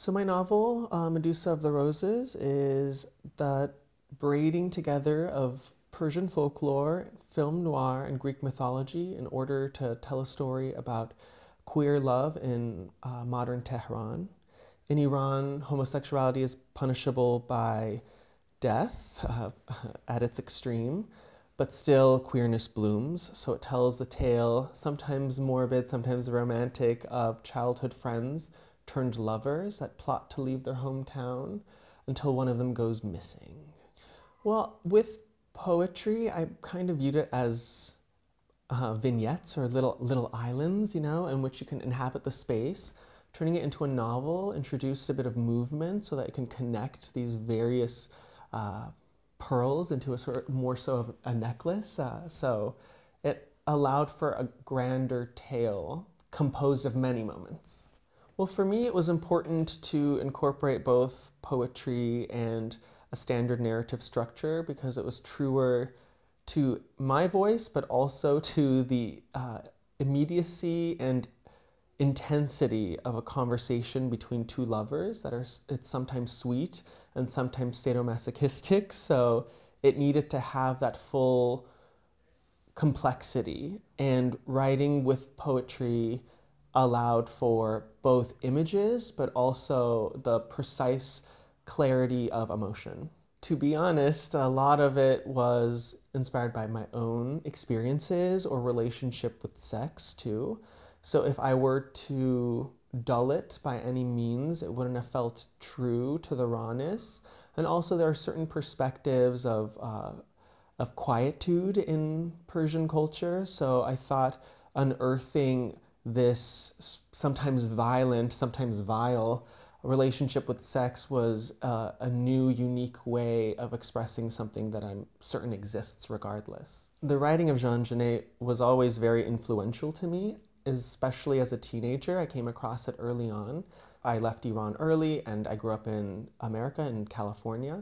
So my novel, uh, Medusa of the Roses, is that braiding together of Persian folklore, film noir, and Greek mythology in order to tell a story about queer love in uh, modern Tehran. In Iran, homosexuality is punishable by death uh, at its extreme, but still queerness blooms. So it tells the tale, sometimes morbid, sometimes romantic, of childhood friends turned lovers that plot to leave their hometown until one of them goes missing. Well, with poetry, I kind of viewed it as uh, vignettes or little little islands, you know, in which you can inhabit the space. Turning it into a novel introduced a bit of movement so that it can connect these various uh, pearls into a sort of more so of a necklace. Uh, so it allowed for a grander tale composed of many moments. Well, for me, it was important to incorporate both poetry and a standard narrative structure because it was truer to my voice, but also to the uh, immediacy and intensity of a conversation between two lovers that are it's sometimes sweet and sometimes sadomasochistic so it needed to have that full complexity and writing with poetry allowed for both images but also the precise clarity of emotion. To be honest, a lot of it was inspired by my own experiences or relationship with sex too. So if I were to dull it by any means, it wouldn't have felt true to the rawness. And also, there are certain perspectives of uh, of quietude in Persian culture. So I thought unearthing this sometimes violent, sometimes vile relationship with sex was uh, a new, unique way of expressing something that I'm certain exists regardless. The writing of Jean Genet was always very influential to me, especially as a teenager. I came across it early on. I left Iran early and I grew up in America, in California.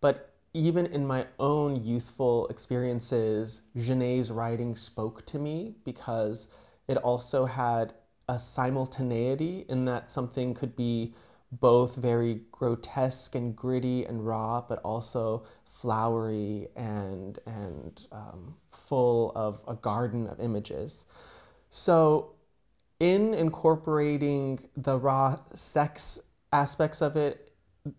But even in my own youthful experiences, Genet's writing spoke to me because it also had a simultaneity in that something could be both very grotesque and gritty and raw, but also flowery and and um, full of a garden of images. So, in incorporating the raw sex aspects of it,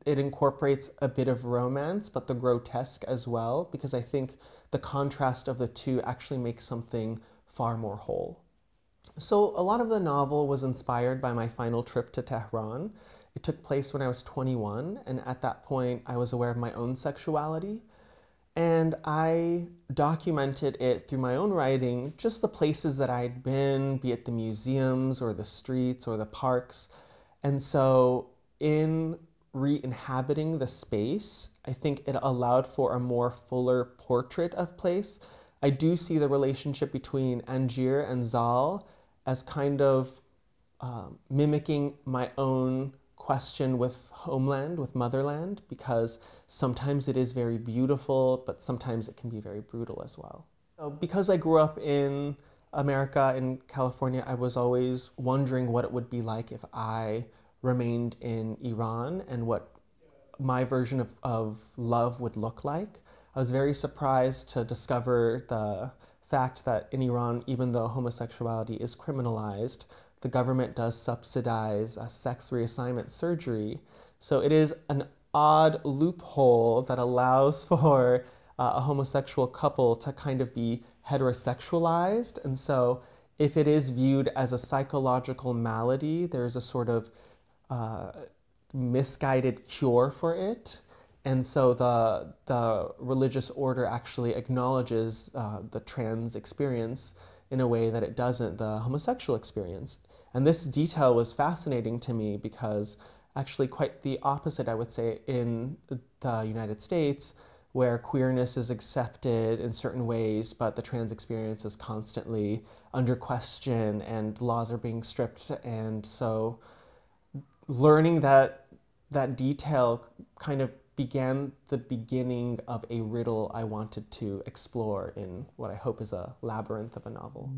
it incorporates a bit of romance, but the grotesque as well, because I think the contrast of the two actually makes something far more whole. So a lot of the novel was inspired by my final trip to Tehran. It took place when I was 21, and at that point, I was aware of my own sexuality. And I documented it through my own writing, just the places that I'd been, be it the museums or the streets or the parks. And so, in re inhabiting the space, I think it allowed for a more fuller portrait of place. I do see the relationship between Angier and Zal as kind of um, mimicking my own question with homeland, with motherland, because sometimes it is very beautiful, but sometimes it can be very brutal as well. So because I grew up in America, in California, I was always wondering what it would be like if I remained in Iran and what my version of, of love would look like. I was very surprised to discover the fact that in Iran, even though homosexuality is criminalized, the government does subsidize a sex reassignment surgery. So it is an odd loophole that allows for uh, a homosexual couple to kind of be heterosexualized. And so if it is viewed as a psychological malady, there's a sort of uh, misguided cure for it. And so the, the religious order actually acknowledges uh, the trans experience in a way that it doesn't the homosexual experience. And this detail was fascinating to me because actually quite the opposite, I would say, in the United States, where queerness is accepted in certain ways, but the trans experience is constantly under question and laws are being stripped. And so learning that that detail kind of began the beginning of a riddle I wanted to explore in what I hope is a labyrinth of a novel.